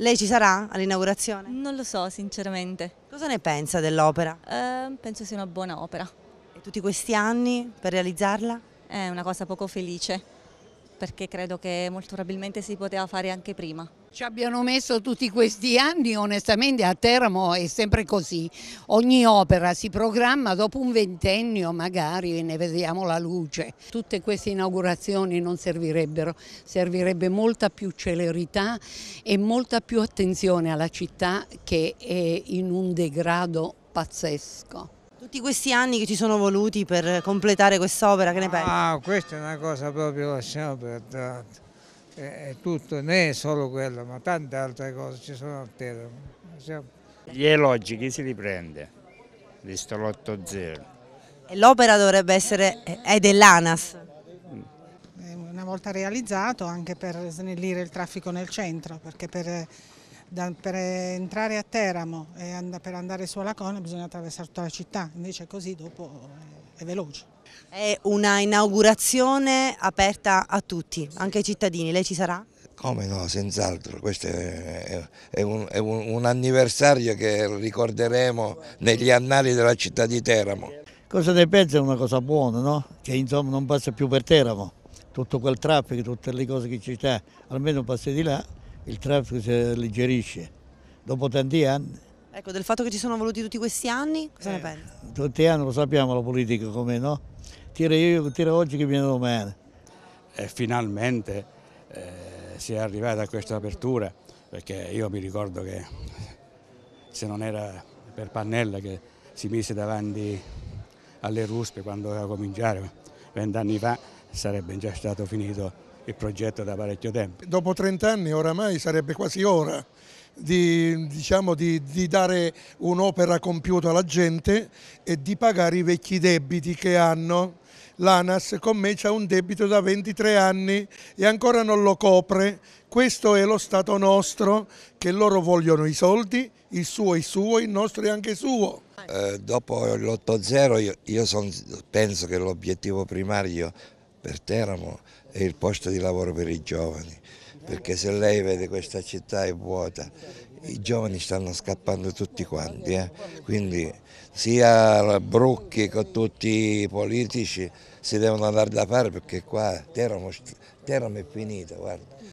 Lei ci sarà all'inaugurazione? Non lo so, sinceramente. Cosa ne pensa dell'opera? Eh, penso sia una buona opera. E tutti questi anni per realizzarla? È una cosa poco felice perché credo che molto probabilmente si poteva fare anche prima. Ci abbiano messo tutti questi anni, onestamente a Teramo è sempre così, ogni opera si programma dopo un ventennio magari ne vediamo la luce. Tutte queste inaugurazioni non servirebbero, servirebbe molta più celerità e molta più attenzione alla città che è in un degrado pazzesco. Tutti questi anni che ci sono voluti per completare quest'opera, che ne pensi? Ah, questa è una cosa proprio lasciamo perdere, è tutto, né è solo quello, ma tante altre cose ci sono a terra. Gli elogi chi si riprende? Visto l'8 0. L'opera dovrebbe essere, è dell'ANAS? Una volta realizzato anche per snellire il traffico nel centro, perché per da, per entrare a Teramo e and per andare su Alacona bisogna attraversare tutta la città, invece così dopo è, è veloce. È una inaugurazione aperta a tutti, anche ai cittadini, lei ci sarà? Come no, senz'altro, questo è, un, è un, anniversario che ricorderemo negli annali della città di Teramo. Cosa ne pensa? È una cosa buona, no? Che insomma non passa più per Teramo, tutto quel traffico, tutte le cose che ci sta, almeno passi di là il traffico si alleggerisce dopo tanti anni. Ecco, del fatto che ci sono voluti tutti questi anni, cosa eh, ne pensi? Tutti gli anni lo sappiamo la politica com'è, no? Tira io, tira oggi che viene domani. E finalmente eh, si è arrivata a questa apertura, perché io mi ricordo che se non era per Pannella che si mise davanti alle ruspe quando doveva cominciare vent'anni fa, sarebbe già stato finito il progetto da parecchio tempo. Dopo 30 anni oramai sarebbe quasi ora di, diciamo, di, di dare un'opera compiuta alla gente e di pagare i vecchi debiti che hanno. L'ANAS con me ha un debito da 23 anni e ancora non lo copre. Questo è lo Stato nostro che loro vogliono i soldi, il suo è suo, il nostro è anche suo. Eh, dopo l'8-0 io, io son, penso che l'obiettivo primario per Teramo è il posto di lavoro per i giovani, perché se lei vede questa città è vuota, i giovani stanno scappando tutti quanti, eh? quindi sia Brucchi che tutti i politici si devono andare da fare perché qua Teramo, Teramo è finita, guarda.